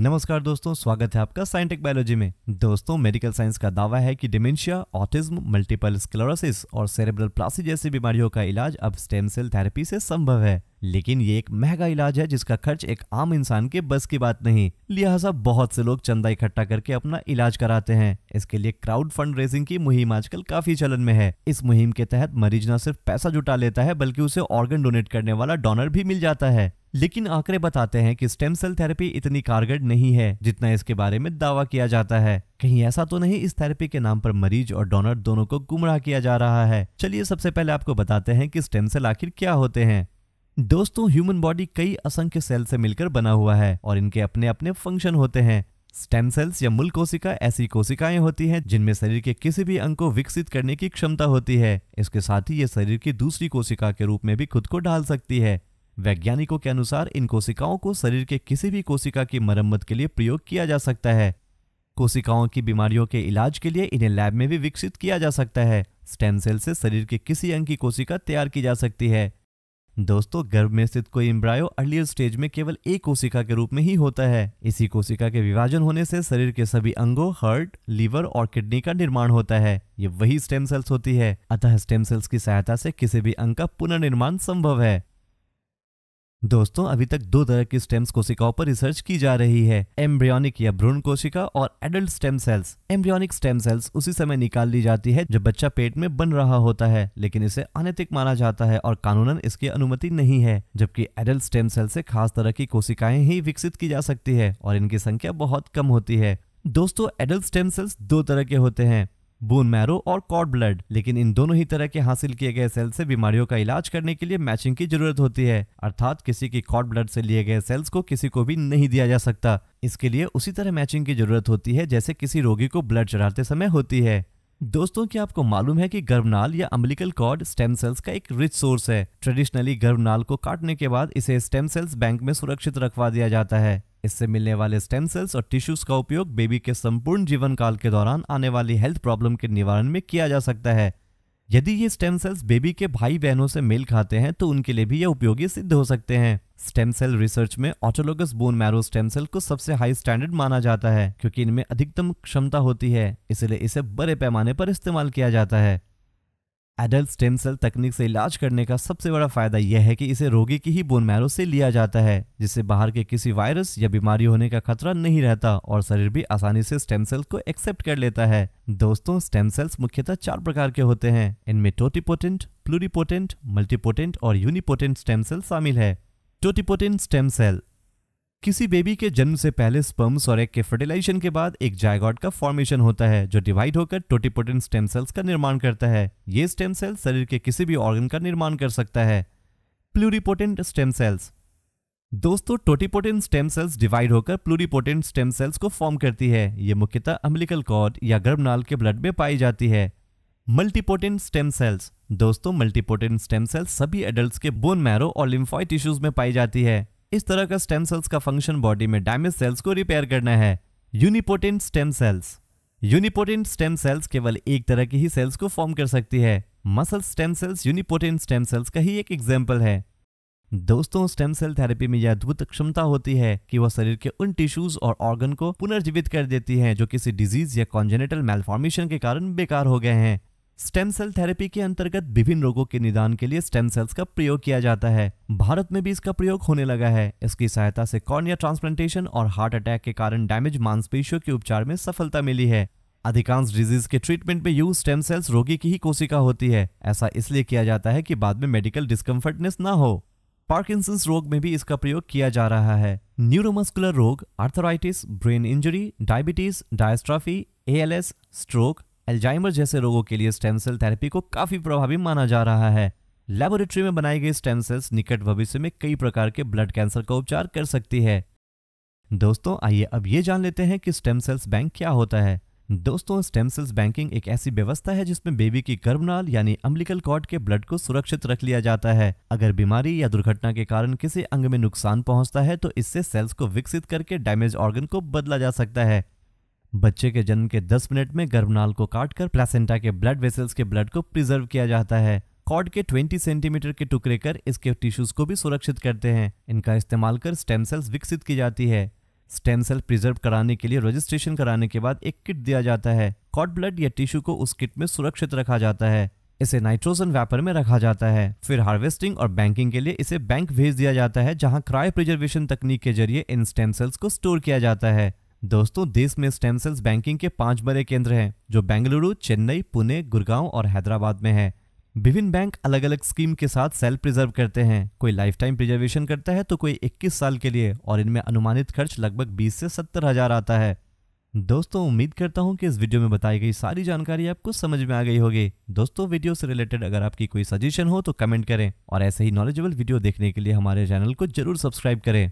नमस्कार दोस्तों स्वागत है आपका साइंटिक बायोलॉजी में दोस्तों मेडिकल साइंस का दावा है कि डिमेंशिया ऑटिज्म मल्टीपल स्क्लेरोसिस और सेरेब्रल प्लासी जैसी बीमारियों का इलाज अब स्टेम सेल थेरेपी से संभव है लेकिन ये एक महंगा इलाज है जिसका खर्च एक आम इंसान के बस की बात नहीं लिहाजा बहुत से लोग चंदा इकट्ठा करके अपना इलाज कराते हैं इसके लिए क्राउड फंड रेजिंग की मुहिम आजकल काफी चलन में है इस मुहिम के तहत मरीज न सिर्फ पैसा जुटा लेता है बल्कि उसे ऑर्गन डोनेट करने वाला डोनर भी मिल जाता है लेकिन आंकड़े बताते हैं कि स्टेम सेल थेरेपी इतनी कारगर नहीं है जितना इसके बारे में दावा किया जाता है कहीं ऐसा तो नहीं इस थेरेपी के नाम पर मरीज और डोनर दोनों को गुमराह किया जा रहा है चलिए सबसे पहले आपको बताते हैं कि स्टेम सेल आखिर क्या होते हैं दोस्तों ह्यूमन बॉडी कई असंख्य सेल से मिलकर बना हुआ है और इनके अपने अपने फंक्शन होते हैं स्टेम सेल्स या मूल कोशिका ऐसी कोशिकाएं होती हैं जिनमें शरीर के किसी भी अंग को विकसित करने की क्षमता होती है इसके साथ ही ये शरीर की दूसरी कोशिका के रूप में भी खुद को ढाल सकती है वैज्ञानिकों के अनुसार इन कोशिकाओं को शरीर के किसी भी कोशिका की मरम्मत के लिए प्रयोग किया जा सकता है कोशिकाओं की बीमारियों के इलाज के लिए इन्हें लैब में भी विकसित किया जा सकता है स्टेम सेल से शरीर के किसी अंग की कोशिका तैयार की जा सकती है दोस्तों गर्भ में स्थित कोई इम्ब्रायो अर्लियर स्टेज में केवल एक कोशिका के रूप में ही होता है इसी कोशिका के विभाजन होने से शरीर के सभी अंगों हर्ट लीवर और किडनी का निर्माण होता है ये वही स्टेम सेल्स होती है अतः स्टेम सेल्स की सहायता से किसी भी अंग का पुनर्निर्माण संभव है दोस्तों अभी तक दो तरह की स्टेम्स कोशिकाओं पर रिसर्च की जा रही है एम्ब्रियोनिक या भ्रूण कोशिका और adult stem cells embryonic stem cells उसी समय निकाल ली जाती है जब बच्चा पेट में बन रहा होता है लेकिन इसे अनैतिक माना जाता है और कानूनन इसकी अनुमति नहीं है जबकि एडल्ट स्टेम सेल से खास तरह की कोशिकाएं ही विकसित की जा सकती है और इनकी संख्या बहुत कम होती है दोस्तों एडल्ट स्टेम सेल्स दो तरह के होते हैं बोन मैरो और कॉड ब्लड लेकिन इन दोनों ही तरह के हासिल किए गए सेल से बीमारियों का इलाज करने के लिए मैचिंग की जरूरत होती है अर्थात किसी की कॉड ब्लड से लिए गए सेल्स को किसी को भी नहीं दिया जा सकता इसके लिए उसी तरह मैचिंग की जरूरत होती है जैसे किसी रोगी को ब्लड चढ़ाते समय होती है दोस्तों क्या आपको मालूम है कि गर्भनाल या अम्बिलिकल कॉर्ड स्टेम सेल्स का एक रिच सोर्स है ट्रेडिशनली गर्भनाल को काटने के बाद इसे स्टेम सेल्स बैंक में सुरक्षित रखवा दिया जाता है इससे मिलने वाले स्टेम सेल्स और टिश्यूज का उपयोग बेबी के संपूर्ण जीवन काल के दौरान आने वाली हेल्थ प्रॉब्लम के निवारण में किया जा सकता है यदि ये स्टेम सेल्स बेबी के भाई बहनों से मेल खाते हैं तो उनके लिए भी यह उपयोगी सिद्ध हो सकते हैं स्टेम सेल रिसर्च में autologous bone marrow stem cell को सबसे हाई स्टैंडर्ड माना जाता है क्योंकि इनमें अधिकतम क्षमता होती है इसलिए इसे बड़े पैमाने पर इस्तेमाल किया जाता है एडल्ट स्टेम सेल तकनीक से इलाज करने का सबसे बड़ा फायदा यह है कि इसे रोगी की ही बोन मैरो से लिया जाता है जिससे बाहर के किसी वायरस या बीमारी होने का खतरा नहीं रहता और शरीर भी आसानी से स्टेम सेल को एक्सेप्ट कर लेता है दोस्तों स्टेम सेल्स मुख्यतः चार प्रकार के होते हैं इनमें टोटीपोटेंट प्लूरीपोटेंट मल्टीपोटेंट और यूनिपोटेंट स्टेम सेल शामिल है टोटिपोटिन स्टेम सेल किसी बेबी के जन्म से पहले स्पर्म्स और एक के फर्टिलाइजेशन के बाद एक जायगॉड का फॉर्मेशन होता है जो डिवाइड होकर टोटिपोटिन स्टेम सेल्स का निर्माण करता है ये स्टेम सेल शरीर के किसी भी ऑर्गन का निर्माण कर सकता है प्लूरिपोटेंट स्टेम सेल्स दोस्तों टोटिपोटेंट स्टेम सेल्स डिवाइड होकर प्लूरिपोटेंट स्टेम सेल्स को फॉर्म करती है ये मुख्यतः अम्बिलिकल कॉर्ड या गर्भनाल के ब्लड में पाई जाती है मल्टीपोटेंट स्टेम सेल्स दोस्तों मल्टीपोटेंट स्टेम सेल्स सभी एडल्ट्स के बोन मैरो और लिम्फॉय टिश्यूज में पाई जाती है इस तरह का स्टेम सेल्स का फंक्शन बॉडी में डैमेज सेल्स को रिपेयर करना है unipotent stem cells unipotent stem cells केवल एक तरह की ही सेल्स को फॉर्म कर सकती है muscle stem cells unipotent stem cells का ही एक एग्जाम्पल है दोस्तों स्टेम सेल थेरेपी में यह अद्भुत क्षमता होती है कि वह शरीर के उन टिश्यूज और ऑर्गन को पुनर्जीवित कर देती है जो किसी डिजीज या कॉन्जेनेटल मेलफॉर्मेशन के कारण बेकार हो गए हैं स्टेम सेल थेरेपी के अंतर्गत विभिन्न रोगों के निदान के लिए स्टेम सेल्स का प्रयोग किया जाता है भारत में भी इसका प्रयोग होने लगा है इसकी सहायता से कॉर्निया ट्रांसप्लांटेशन और हार्ट अटैक के कारण डैमेज मांसपेशियों के उपचार में सफलता मिली है अधिकांश डिजीज के ट्रीटमेंट में यूज स्टेम सेल्स रोगी की ही कोशिका होती है ऐसा इसलिए किया जाता है कि बाद में मेडिकल डिस्कम्फर्टनेस ना हो पार्किंसंस रोग में भी इसका प्रयोग किया जा रहा है न्यूरोमस्कुलर रोग arthritis brain injury diabetes dystrophy ALS, stroke Alzheimer जैसे रोगों के लिए स्टेम सेल थेरेपी को काफी प्रभावी माना जा रहा है लेबोरेटरी में बनाई गई स्टेम सेल्स निकट भविष्य में कई प्रकार के ब्लड कैंसर का उपचार कर सकती है दोस्तों आइए अब ये जान लेते हैं कि स्टेम सेल्स बैंक क्या होता है दोस्तों स्टेम सेल्स बैंकिंग एक ऐसी व्यवस्था है जिसमें बेबी की गर्भनाल यानी अम्बिलिकल कॉर्ड के ब्लड को सुरक्षित रख लिया जाता है अगर बीमारी या दुर्घटना के कारण किसी अंग में नुकसान पहुंचता है तो इससे सेल्स को विकसित करके डैमेज ऑर्गन को बदला जा सकता है बच्चे के जन्म के 10 मिनट में गर्भनाल को काटकर प्लेसेंटा के ब्लड वेसल्स के ब्लड को प्रिजर्व किया जाता है कॉर्ड के 20 सेंटीमीटर के टुकड़े कर इसके टिश्यूज को भी सुरक्षित करते हैं इनका इस्तेमाल कर स्टेम सेल्स विकसित की जाती है स्टेम सेल प्रिजर्व कराने के लिए रजिस्ट्रेशन कराने के बाद एक किट दिया जाता है कॉड ब्लड या टिश्यू को उस किट में सुरक्षित रखा जाता है इसे नाइट्रोजन वेपर में रखा जाता है फिर हार्वेस्टिंग और बैंकिंग के लिए इसे बैंक भेज दिया जाता है जहां क्राय प्रिजर्वेशन तकनीक के जरिए इन स्टेम सेल्स को स्टोर किया जाता है दोस्तों देश में स्टेम सेल्स बैंकिंग के पांच बड़े केंद्र हैं जो बेंगलुरु चेन्नई पुणे गुड़गांव और हैदराबाद में है विभिन्न बैंक अलग अलग स्कीम के साथ सेल प्रिजर्व करते हैं कोई लाइफ टाइम प्रिजर्वेशन करता है तो कोई 21 साल के लिए और इनमें अनुमानित खर्च लगभग 20 से सत्तर हजार आता है दोस्तों उम्मीद करता हूं कि इस वीडियो में बताई गई सारी जानकारी आपको समझ में आ गई होगी दोस्तों वीडियो से रिलेटेड अगर आपकी कोई सजेशन हो तो कमेंट करें और ऐसे ही नॉलेजेबल वीडियो देखने के लिए हमारे चैनल को जरूर सब्सक्राइब करें